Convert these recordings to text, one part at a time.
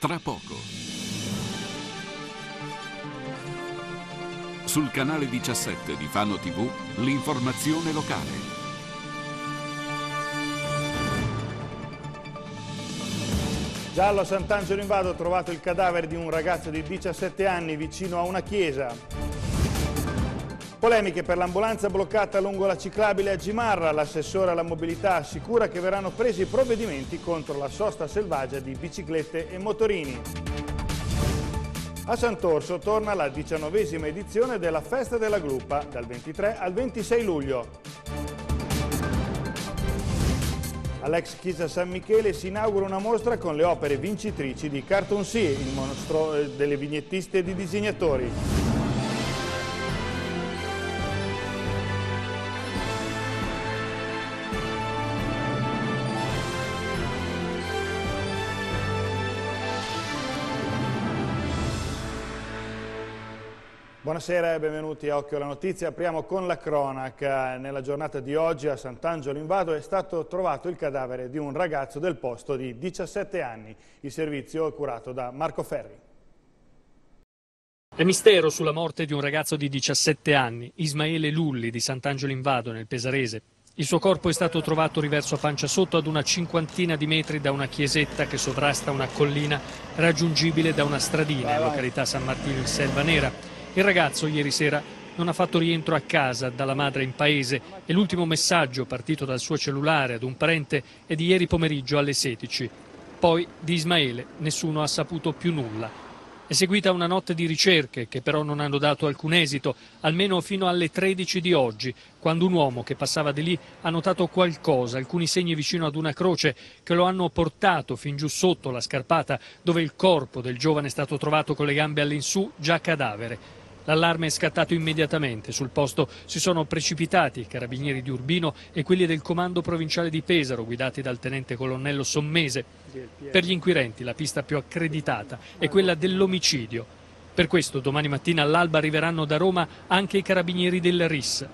Tra poco. Sul canale 17 di Fano TV, l'informazione locale. Giallo a Sant'Angelo in Vado ho trovato il cadavere di un ragazzo di 17 anni vicino a una chiesa. Polemiche per l'ambulanza bloccata lungo la ciclabile a Gimarra, l'assessore alla mobilità assicura che verranno presi provvedimenti contro la sosta selvaggia di biciclette e motorini. A Sant'Orso torna la diciannovesima edizione della Festa della Gruppa, dal 23 al 26 luglio. All'ex Chiesa San Michele si inaugura una mostra con le opere vincitrici di Cartoon Sea, il mostro eh, delle vignettiste e di disegnatori. Buonasera e benvenuti a Occhio alla Notizia. Apriamo con la cronaca. Nella giornata di oggi a Sant'Angelo in Vado è stato trovato il cadavere di un ragazzo del posto di 17 anni. Il servizio è curato da Marco Ferri. È mistero sulla morte di un ragazzo di 17 anni, Ismaele Lulli di Sant'Angelo in Vado nel Pesarese. Il suo corpo è stato trovato riverso a pancia sotto ad una cinquantina di metri da una chiesetta che sovrasta una collina raggiungibile da una stradina in località San Martino in Selva Nera. Il ragazzo ieri sera non ha fatto rientro a casa dalla madre in paese e l'ultimo messaggio partito dal suo cellulare ad un parente è di ieri pomeriggio alle 16. Poi di Ismaele nessuno ha saputo più nulla. È seguita una notte di ricerche che però non hanno dato alcun esito, almeno fino alle 13 di oggi, quando un uomo che passava di lì ha notato qualcosa, alcuni segni vicino ad una croce che lo hanno portato fin giù sotto la scarpata dove il corpo del giovane è stato trovato con le gambe all'insù già cadavere. L'allarme è scattato immediatamente. Sul posto si sono precipitati i carabinieri di Urbino e quelli del comando provinciale di Pesaro, guidati dal tenente colonnello Sommese. Per gli inquirenti la pista più accreditata è quella dell'omicidio. Per questo domani mattina all'alba arriveranno da Roma anche i carabinieri del RIS.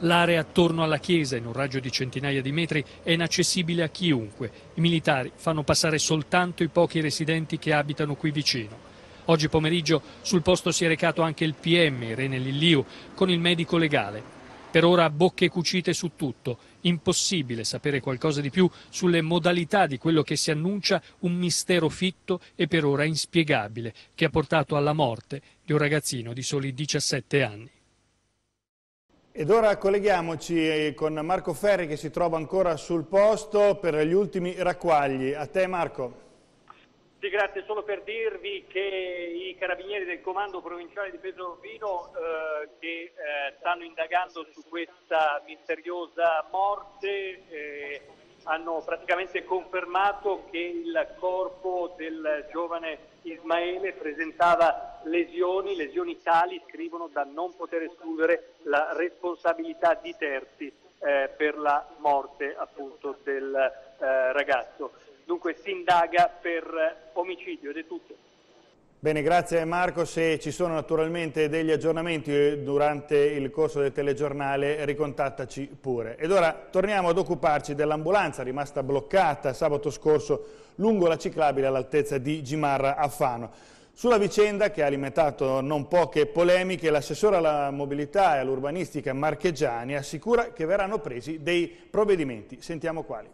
L'area attorno alla chiesa, in un raggio di centinaia di metri, è inaccessibile a chiunque. I militari fanno passare soltanto i pochi residenti che abitano qui vicino. Oggi pomeriggio sul posto si è recato anche il PM, Rene Lilliu, con il medico legale. Per ora bocche cucite su tutto, impossibile sapere qualcosa di più sulle modalità di quello che si annuncia un mistero fitto e per ora inspiegabile, che ha portato alla morte di un ragazzino di soli 17 anni. Ed ora colleghiamoci eh, con Marco Ferri che si trova ancora sul posto per gli ultimi racquagli. A te Marco. Sì, grazie. Solo per dirvi che i carabinieri del comando provinciale di Pesolvino eh, che eh, stanno indagando su questa misteriosa morte eh, hanno praticamente confermato che il corpo del giovane Ismaele presentava lesioni, lesioni tali, scrivono, da non poter escludere la responsabilità di terzi eh, per la morte appunto del eh, ragazzo dunque si indaga per eh, omicidio ed è tutto. Bene, grazie Marco. Se ci sono naturalmente degli aggiornamenti eh, durante il corso del telegiornale, ricontattaci pure. Ed ora torniamo ad occuparci dell'ambulanza rimasta bloccata sabato scorso lungo la ciclabile all'altezza di Gimarra a Fano. Sulla vicenda, che ha alimentato non poche polemiche, l'assessore alla mobilità e all'urbanistica Marchegiani assicura che verranno presi dei provvedimenti. Sentiamo quali.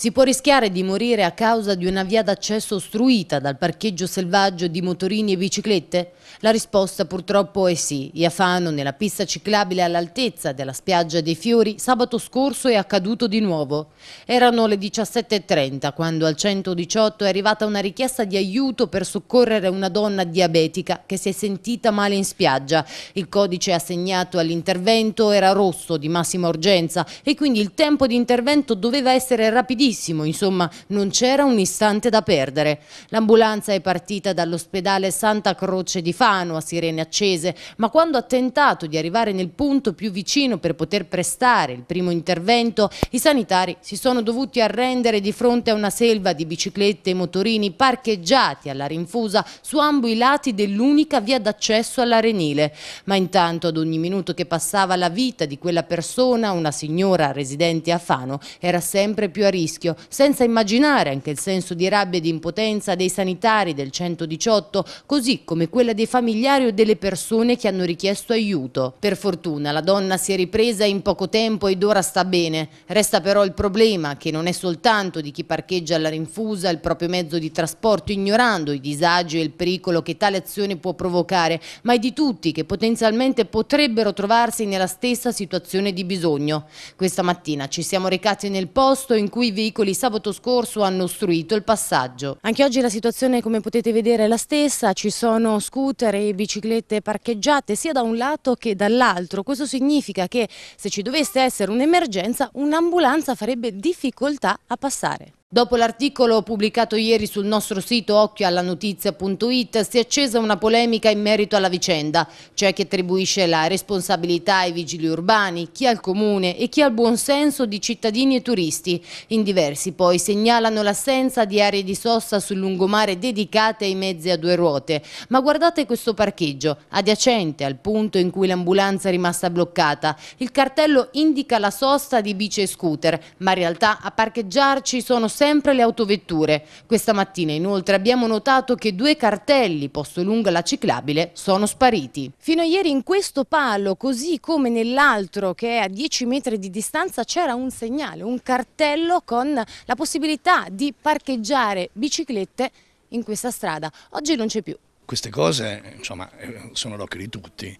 Si può rischiare di morire a causa di una via d'accesso ostruita dal parcheggio selvaggio di motorini e biciclette? La risposta purtroppo è sì. Iafano, nella pista ciclabile all'altezza della spiaggia dei Fiori, sabato scorso è accaduto di nuovo. Erano le 17.30 quando al 118 è arrivata una richiesta di aiuto per soccorrere una donna diabetica che si è sentita male in spiaggia. Il codice assegnato all'intervento era rosso di massima urgenza e quindi il tempo di intervento doveva essere rapidissimo prestissimo, insomma non c'era un istante da perdere. L'ambulanza è partita dall'ospedale Santa Croce di Fano a sirene accese, ma quando ha tentato di arrivare nel punto più vicino per poter prestare il primo intervento, i sanitari si sono dovuti arrendere di fronte a una selva di biciclette e motorini parcheggiati alla rinfusa su ambo i lati dell'unica via d'accesso all'Arenile. Ma intanto ad ogni minuto che passava la vita di quella persona, una signora residente a Fano, era sempre più a rischio rischio, senza immaginare anche il senso di rabbia e di impotenza dei sanitari del 118, così come quella dei familiari o delle persone che hanno richiesto aiuto. Per fortuna la donna si è ripresa in poco tempo ed ora sta bene. Resta però il problema che non è soltanto di chi parcheggia alla rinfusa il proprio mezzo di trasporto ignorando i disagi e il pericolo che tale azione può provocare, ma è di tutti che potenzialmente potrebbero trovarsi nella stessa situazione di bisogno. Questa mattina ci siamo recati nel posto in cui vi veicoli sabato scorso hanno ostruito il passaggio. Anche oggi la situazione come potete vedere è la stessa, ci sono scooter e biciclette parcheggiate sia da un lato che dall'altro. Questo significa che se ci dovesse essere un'emergenza un'ambulanza farebbe difficoltà a passare. Dopo l'articolo pubblicato ieri sul nostro sito occhioallanotizia.it si è accesa una polemica in merito alla vicenda. cioè chi attribuisce la responsabilità ai vigili urbani, chi al comune e chi al buonsenso di cittadini e turisti. In diversi poi segnalano l'assenza di aree di sosta sul lungomare dedicate ai mezzi a due ruote. Ma guardate questo parcheggio, adiacente al punto in cui l'ambulanza è rimasta bloccata. Il cartello indica la sosta di bici e scooter, ma in realtà a parcheggiarci sono stati sempre le autovetture. Questa mattina inoltre abbiamo notato che due cartelli posto lungo la ciclabile sono spariti. Fino a ieri in questo palo, così come nell'altro che è a 10 metri di distanza, c'era un segnale, un cartello con la possibilità di parcheggiare biciclette in questa strada. Oggi non c'è più. Queste cose insomma, eh, sono l'occhio di tutti.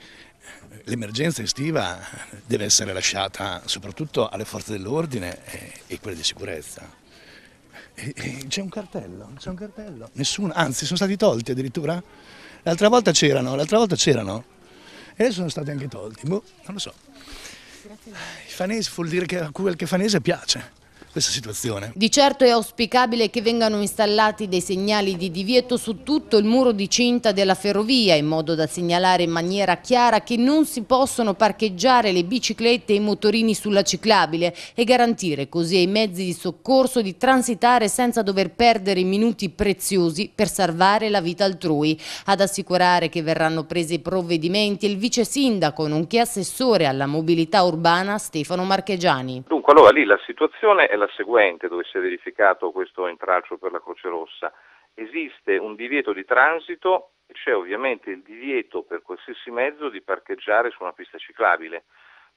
L'emergenza estiva deve essere lasciata soprattutto alle forze dell'ordine e quelle di sicurezza. Eh, c'è un cartello, c'è un cartello. Nessuno, anzi, sono stati tolti addirittura. L'altra volta c'erano, l'altra volta c'erano. E adesso sono stati anche tolti. Boh, non lo so. I fanesi vuol dire che a quel che fanese piace questa situazione. Di certo è auspicabile che vengano installati dei segnali di divieto su tutto il muro di cinta della ferrovia in modo da segnalare in maniera chiara che non si possono parcheggiare le biciclette e i motorini sulla ciclabile e garantire così ai mezzi di soccorso di transitare senza dover perdere minuti preziosi per salvare la vita altrui. Ad assicurare che verranno presi provvedimenti il vice sindaco nonché assessore alla mobilità urbana Stefano Marchegiani. Dunque allora lì la situazione è la seguente, dove si è verificato questo intralcio per la Croce Rossa. Esiste un divieto di transito e c'è ovviamente il divieto per qualsiasi mezzo di parcheggiare su una pista ciclabile.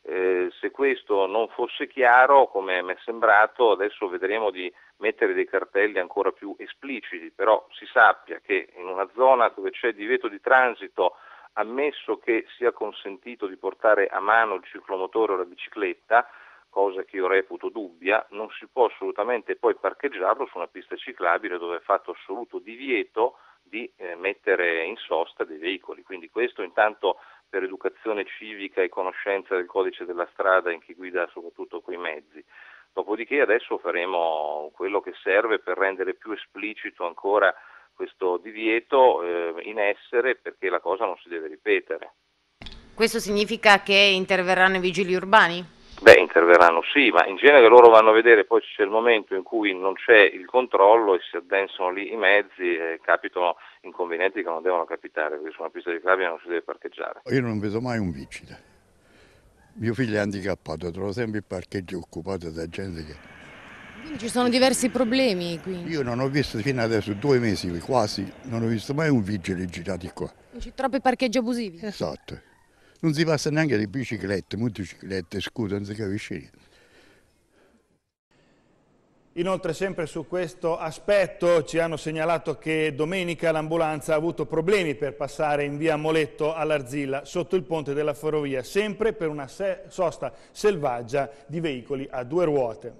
Eh, se questo non fosse chiaro, come mi è sembrato, adesso vedremo di mettere dei cartelli ancora più espliciti, però si sappia che in una zona dove c'è divieto di transito, ammesso che sia consentito di portare a mano il ciclomotore o la bicicletta, cosa che io reputo dubbia, non si può assolutamente poi parcheggiarlo su una pista ciclabile dove è fatto assoluto divieto di eh, mettere in sosta dei veicoli. Quindi questo intanto per educazione civica e conoscenza del codice della strada in chi guida soprattutto quei mezzi. Dopodiché adesso faremo quello che serve per rendere più esplicito ancora questo divieto eh, in essere perché la cosa non si deve ripetere. Questo significa che interverranno i vigili urbani? Beh, interverranno sì, ma in genere loro vanno a vedere, poi c'è il momento in cui non c'è il controllo e si addensano lì i mezzi e capitano inconvenienti che non devono capitare, perché su una pista di clubbing non si deve parcheggiare. Io non vedo mai un vigile. Mio figlio è handicappato, trovo sempre il parcheggio occupato da gente che... Quindi ci sono diversi problemi qui. Io non ho visto fino adesso, due mesi quasi, non ho visto mai un vigile girato qua. C'è troppi parcheggi abusivi. Esatto non si passa neanche di biciclette, motociclette, scusa, non si capisce niente. Inoltre sempre su questo aspetto ci hanno segnalato che domenica l'ambulanza ha avuto problemi per passare in via Moletto all'Arzilla sotto il ponte della ferrovia, sempre per una se sosta selvaggia di veicoli a due ruote.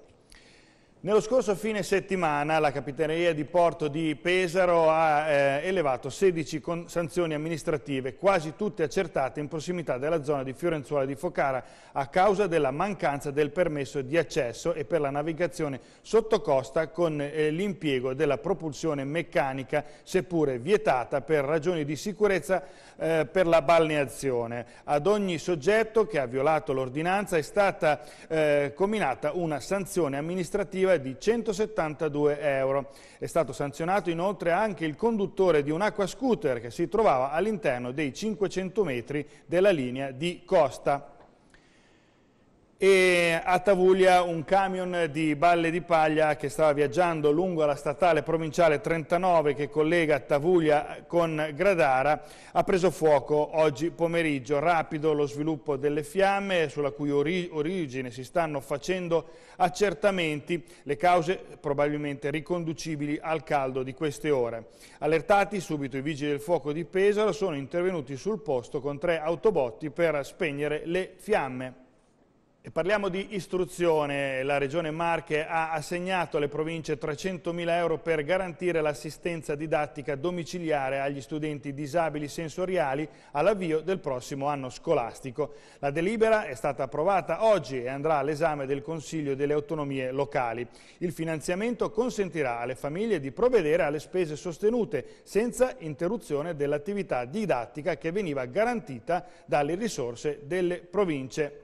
Nello scorso fine settimana la Capitaneria di Porto di Pesaro ha eh, elevato 16 sanzioni amministrative, quasi tutte accertate in prossimità della zona di Fiorenzuola di Focara a causa della mancanza del permesso di accesso e per la navigazione sottocosta con eh, l'impiego della propulsione meccanica, seppure vietata per ragioni di sicurezza eh, per la balneazione. Ad ogni soggetto che ha violato l'ordinanza è stata eh, combinata una sanzione amministrativa multa cioè di 172 euro. È stato sanzionato inoltre anche il conduttore di un acquascooter che si trovava all'interno dei 500 metri della linea di costa e a Tavuglia un camion di balle di paglia che stava viaggiando lungo la statale provinciale 39 che collega Tavuglia con Gradara ha preso fuoco oggi pomeriggio. Rapido lo sviluppo delle fiamme sulla cui ori origine si stanno facendo accertamenti, le cause probabilmente riconducibili al caldo di queste ore. Allertati subito i vigili del fuoco di Pesaro sono intervenuti sul posto con tre autobotti per spegnere le fiamme. Parliamo di istruzione. La Regione Marche ha assegnato alle province 300.000 euro per garantire l'assistenza didattica domiciliare agli studenti disabili sensoriali all'avvio del prossimo anno scolastico. La delibera è stata approvata oggi e andrà all'esame del Consiglio delle autonomie locali. Il finanziamento consentirà alle famiglie di provvedere alle spese sostenute senza interruzione dell'attività didattica che veniva garantita dalle risorse delle province.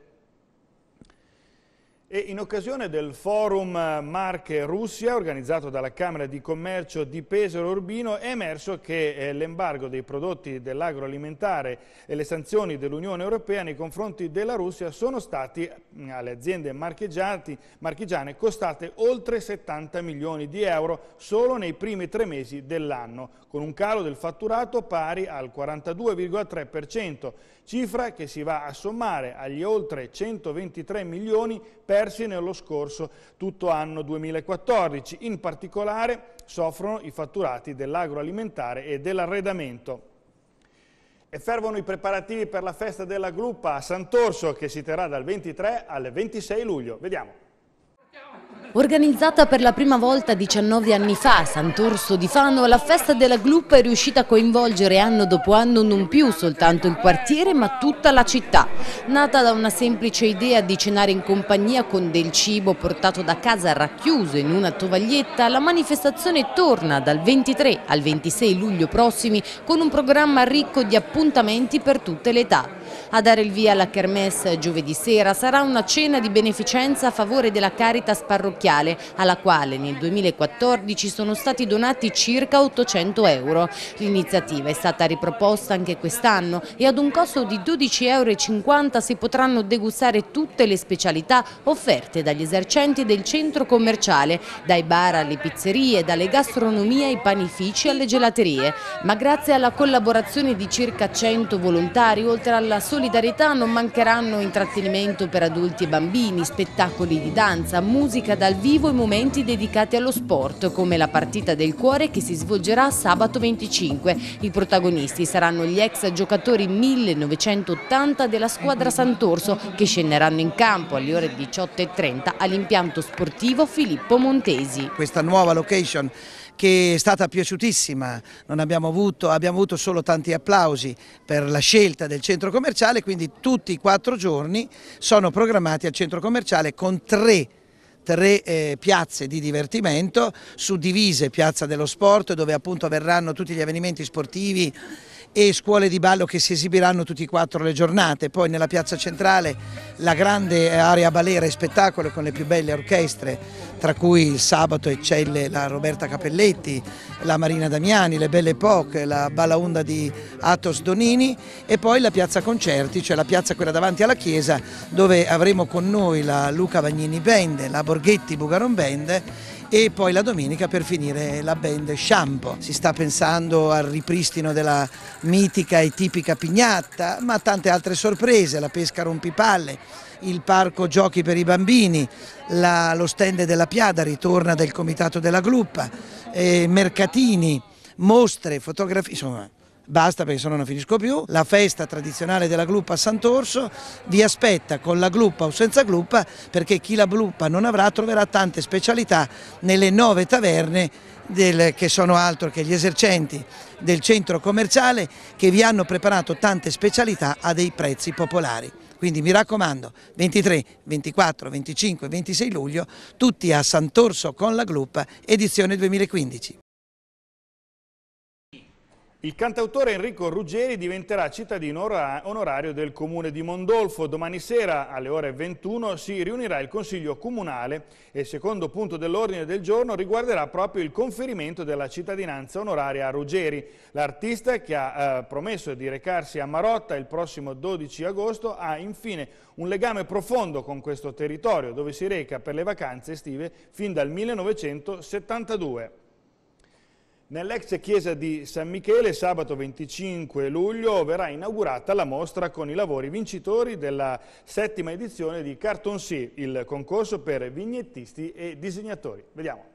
E in occasione del forum Marche-Russia organizzato dalla Camera di Commercio di Pesaro Urbino è emerso che eh, l'embargo dei prodotti dell'agroalimentare e le sanzioni dell'Unione Europea nei confronti della Russia sono stati alle aziende marchigiane costate oltre 70 milioni di euro solo nei primi tre mesi dell'anno, con un calo del fatturato pari al 42,3% cifra che si va a sommare agli oltre 123 milioni persi nello scorso tutto anno 2014. In particolare soffrono i fatturati dell'agroalimentare e dell'arredamento. E fervono i preparativi per la festa della Gruppa a Sant'Orso che si terrà dal 23 al 26 luglio. Vediamo. Organizzata per la prima volta 19 anni fa a Sant'Orso di Fano, la festa della Gluppa è riuscita a coinvolgere anno dopo anno non più soltanto il quartiere ma tutta la città. Nata da una semplice idea di cenare in compagnia con del cibo portato da casa racchiuso in una tovaglietta, la manifestazione torna dal 23 al 26 luglio prossimi con un programma ricco di appuntamenti per tutte le età. A dare il via alla Kermesse giovedì sera sarà una cena di beneficenza a favore della Caritas parrocchiale, alla quale nel 2014 sono stati donati circa 800 euro. L'iniziativa è stata riproposta anche quest'anno e ad un costo di 12,50 euro si potranno degustare tutte le specialità offerte dagli esercenti del centro commerciale, dai bar alle pizzerie, dalle gastronomie ai panifici alle gelaterie. Ma grazie alla collaborazione di circa 100 volontari, oltre alla solidarietà non mancheranno intrattenimento per adulti e bambini, spettacoli di danza, musica dal vivo e momenti dedicati allo sport, come la partita del cuore che si svolgerà sabato 25. I protagonisti saranno gli ex giocatori 1980 della squadra Sant'Orso che scenderanno in campo alle ore 18.30 all'impianto sportivo Filippo Montesi. Questa nuova location che è stata piaciutissima, abbiamo avuto, abbiamo avuto solo tanti applausi per la scelta del centro commerciale, quindi tutti i quattro giorni sono programmati al centro commerciale con tre tre eh, piazze di divertimento suddivise, Piazza dello Sport dove appunto verranno tutti gli avvenimenti sportivi e scuole di ballo che si esibiranno tutti e quattro le giornate. Poi nella piazza centrale la grande area balera e spettacolo con le più belle orchestre, tra cui il sabato eccelle la Roberta Capelletti, la Marina Damiani, le Belle Epoche, la Balaonda di Atos Donini e poi la piazza concerti, cioè la piazza quella davanti alla chiesa dove avremo con noi la Luca Vagnini Band, la Borghetti Bugaron Band e poi la domenica per finire la band Shampoo. Si sta pensando al ripristino della mitica e tipica pignatta, ma tante altre sorprese, la pesca rompipalle, il parco giochi per i bambini, la, lo stand della Piada ritorna del comitato della gruppa, eh, mercatini, mostre, fotografie, insomma basta perché se no non finisco più, la festa tradizionale della Gluppa a Sant'Orso vi aspetta con la Gluppa o senza Gluppa perché chi la Gluppa non avrà troverà tante specialità nelle nove taverne del, che sono altro che gli esercenti del centro commerciale che vi hanno preparato tante specialità a dei prezzi popolari. Quindi mi raccomando, 23, 24, 25, 26 luglio, tutti a Sant'Orso con la Gluppa, edizione 2015. Il cantautore Enrico Ruggeri diventerà cittadino onorario del comune di Mondolfo. Domani sera alle ore 21 si riunirà il consiglio comunale e il secondo punto dell'ordine del giorno riguarderà proprio il conferimento della cittadinanza onoraria a Ruggeri. L'artista che ha eh, promesso di recarsi a Marotta il prossimo 12 agosto ha infine un legame profondo con questo territorio dove si reca per le vacanze estive fin dal 1972. Nell'ex chiesa di San Michele, sabato 25 luglio, verrà inaugurata la mostra con i lavori vincitori della settima edizione di Carton Sea, il concorso per vignettisti e disegnatori. Vediamo.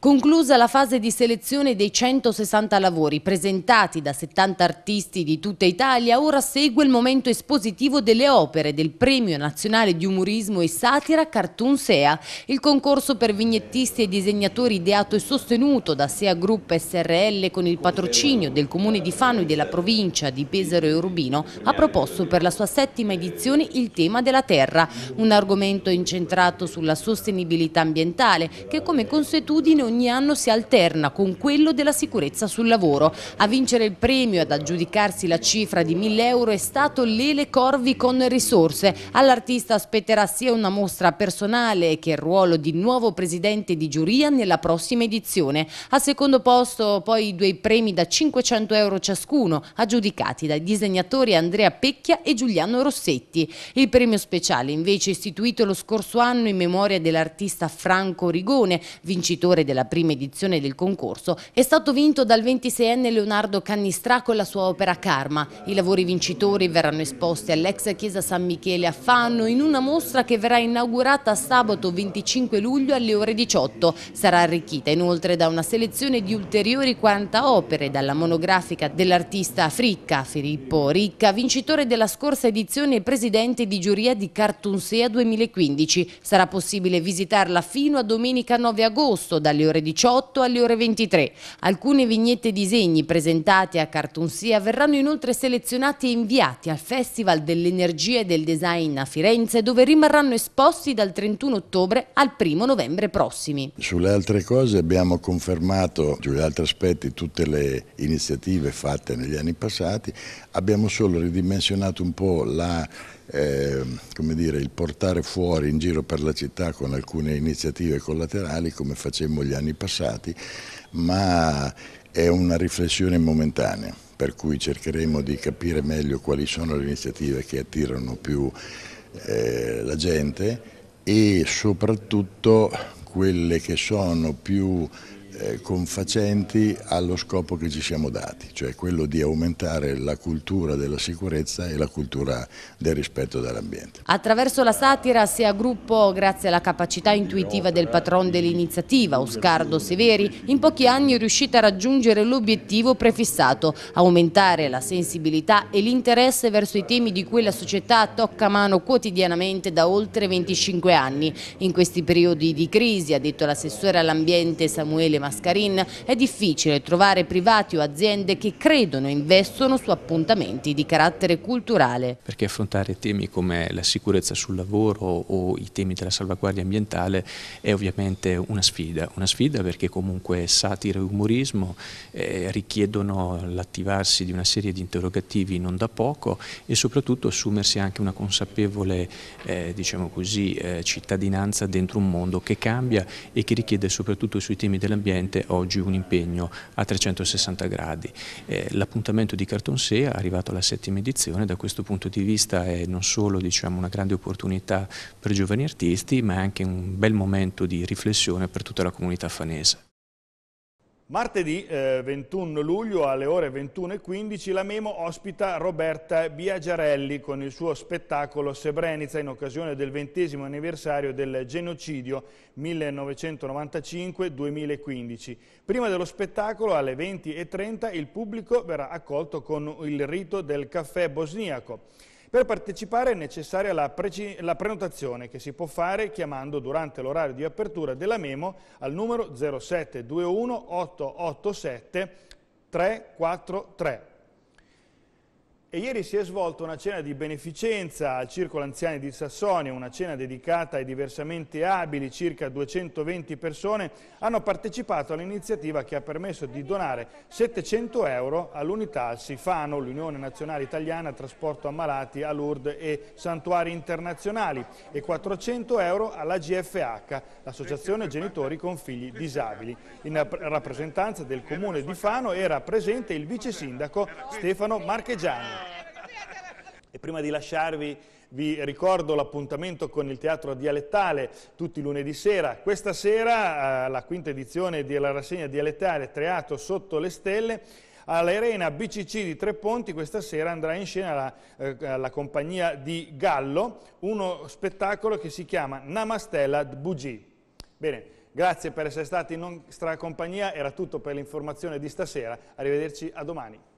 Conclusa la fase di selezione dei 160 lavori presentati da 70 artisti di tutta Italia, ora segue il momento espositivo delle opere del Premio Nazionale di Umorismo e Satira Cartoon SEA, il concorso per vignettisti e disegnatori ideato e sostenuto da SEA Group SRL con il patrocinio del Comune di Fano e della provincia di Pesaro e Urbino, ha proposto per la sua settima edizione il tema della terra, un argomento incentrato sulla sostenibilità ambientale che come consuetudine ogni anno si alterna con quello della sicurezza sul lavoro. A vincere il premio e ad aggiudicarsi la cifra di 1000 euro è stato Lele Corvi con risorse. All'artista spetterà sia una mostra personale che il ruolo di nuovo presidente di giuria nella prossima edizione. A secondo posto poi due premi da 500 euro ciascuno, aggiudicati dai disegnatori Andrea Pecchia e Giuliano Rossetti. Il premio speciale invece istituito lo scorso anno in memoria dell'artista Franco Rigone, vincitore della della prima edizione del concorso è stato vinto dal 26enne Leonardo Cannistrà con la sua opera Karma. I lavori vincitori verranno esposti all'ex chiesa San Michele a Fanno in una mostra che verrà inaugurata sabato 25 luglio alle ore 18. Sarà arricchita inoltre da una selezione di ulteriori 40 opere dalla monografica dell'artista Fricca Filippo Ricca, vincitore della scorsa edizione e presidente di giuria di Cartoon Sea 2015. Sarà possibile visitarla fino a domenica 9 agosto dalle ore ore 18 alle ore 23. Alcune vignette e disegni presentati a Cartoonsia verranno inoltre selezionati e inviati al Festival dell'Energia e del Design a Firenze dove rimarranno esposti dal 31 ottobre al 1 novembre prossimi. Sulle altre cose abbiamo confermato, sugli altri aspetti, tutte le iniziative fatte negli anni passati, abbiamo solo ridimensionato un po' la eh, come dire, il portare fuori in giro per la città con alcune iniziative collaterali come facemmo gli anni passati, ma è una riflessione momentanea, per cui cercheremo di capire meglio quali sono le iniziative che attirano più eh, la gente e soprattutto quelle che sono più eh, confacenti allo scopo che ci siamo dati, cioè quello di aumentare la cultura della sicurezza e la cultura del rispetto dell'ambiente. Attraverso la satira si gruppo, grazie alla capacità intuitiva del patron dell'iniziativa, Oscardo Severi, in pochi anni è riuscita a raggiungere l'obiettivo prefissato, aumentare la sensibilità e l'interesse verso i temi di cui la società tocca mano quotidianamente da oltre 25 anni. In questi periodi di crisi, ha detto l'assessore all'ambiente Samuele Massimo, Mascarin, è difficile trovare privati o aziende che credono e investono su appuntamenti di carattere culturale. Perché affrontare temi come la sicurezza sul lavoro o i temi della salvaguardia ambientale è ovviamente una sfida, una sfida perché comunque satira e umorismo eh, richiedono l'attivarsi di una serie di interrogativi non da poco e soprattutto assumersi anche una consapevole eh, diciamo così, eh, cittadinanza dentro un mondo che cambia e che richiede soprattutto sui temi dell'ambiente ovviamente oggi un impegno a 360 gradi. Eh, L'appuntamento di Cartonsea è arrivato alla settima edizione, da questo punto di vista è non solo diciamo, una grande opportunità per giovani artisti, ma è anche un bel momento di riflessione per tutta la comunità fanese. Martedì eh, 21 luglio alle ore 21.15 la Memo ospita Roberta Biagiarelli con il suo spettacolo Srebrenica in occasione del ventesimo anniversario del genocidio 1995-2015. Prima dello spettacolo alle 20.30 il pubblico verrà accolto con il rito del caffè bosniaco. Per partecipare è necessaria la, la, prenotazione che si può fare chiamando durante l'orario di apertura della Memo al numero 0721 887 343. E ieri si è svolta una cena di beneficenza al Circolo Anziani di Sassonia, una cena dedicata ai diversamente abili, circa 220 persone hanno partecipato all'iniziativa che ha permesso di donare 700 euro all'unità Sifano, l'Unione Nazionale Italiana Trasporto Ammalati a Lourdes e Santuari Internazionali e 400 euro alla GFH, l'Associazione Genitori con Figli Disabili. In rappresentanza del Comune di Fano era presente il vice sindaco Stefano Marchegiani. E prima di lasciarvi vi ricordo l'appuntamento con il Teatro Dialettale tutti lunedì sera. Questa sera eh, la quinta edizione della rassegna dialettale Teatro Sotto le Stelle all'Arena BCC di Tre Ponti questa sera andrà in scena la, eh, la, compagnia di Gallo, uno spettacolo che si chiama Namastella Bugi. Bene, grazie per essere stati in nostra compagnia, era tutto per l'informazione di stasera, arrivederci a domani.